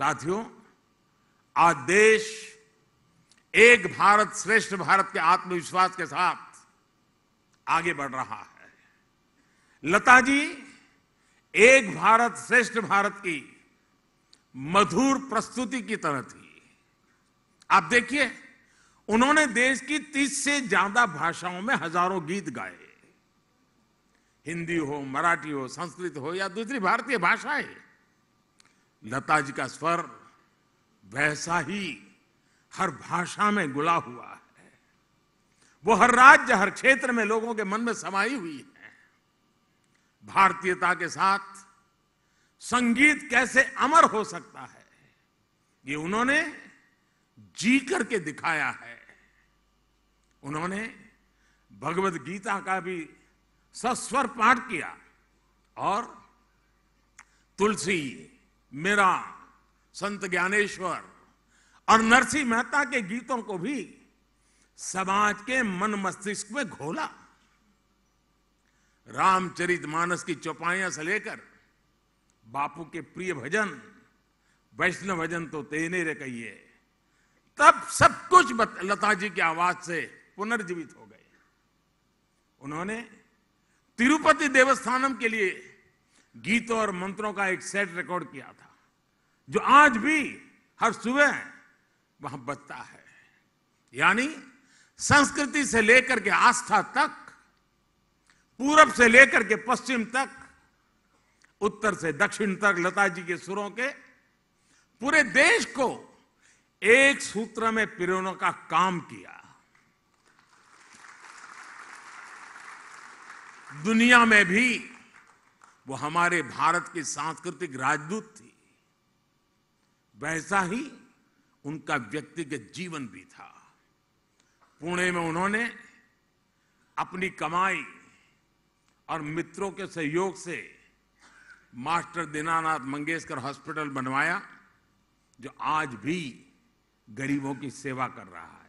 साथियों आज देश एक भारत श्रेष्ठ भारत के आत्मविश्वास के साथ आगे बढ़ रहा है लता जी एक भारत श्रेष्ठ भारत की मधुर प्रस्तुति की तरह थी आप देखिए उन्होंने देश की तीस से ज्यादा भाषाओं में हजारों गीत गाए हिंदी हो मराठी हो संस्कृत हो या दूसरी भारतीय भाषाएं लता जी का स्वर वैसा ही हर भाषा में गुला हुआ है वो हर राज्य हर क्षेत्र में लोगों के मन में समाई हुई है भारतीयता के साथ संगीत कैसे अमर हो सकता है ये उन्होंने जी करके दिखाया है उन्होंने भगवत गीता का भी सस्वर पाठ किया और तुलसी मेरा संत ज्ञानेश्वर और नरसिंह मेहता के गीतों को भी समाज के मन मस्तिष्क में घोला रामचरित मानस की चौपाइयां से लेकर बापू के प्रिय भजन वैष्णव भजन तो तेने रे कहिए तब सब कुछ लता जी की आवाज से पुनर्जीवित हो गए उन्होंने तिरुपति देवस्थानम के लिए गीतों और मंत्रों का एक सेट रिकॉर्ड किया था जो आज भी हर सुबह वहां बजता है यानी संस्कृति से लेकर के आस्था तक पूरब से लेकर के पश्चिम तक उत्तर से दक्षिण तक लता जी के सुरों के पूरे देश को एक सूत्र में पिरोने का काम किया दुनिया में भी वो हमारे भारत की सांस्कृतिक राजदूत थी वैसा ही उनका व्यक्तिगत जीवन भी था पुणे में उन्होंने अपनी कमाई और मित्रों के सहयोग से मास्टर दीनानाथ मंगेशकर हॉस्पिटल बनवाया जो आज भी गरीबों की सेवा कर रहा है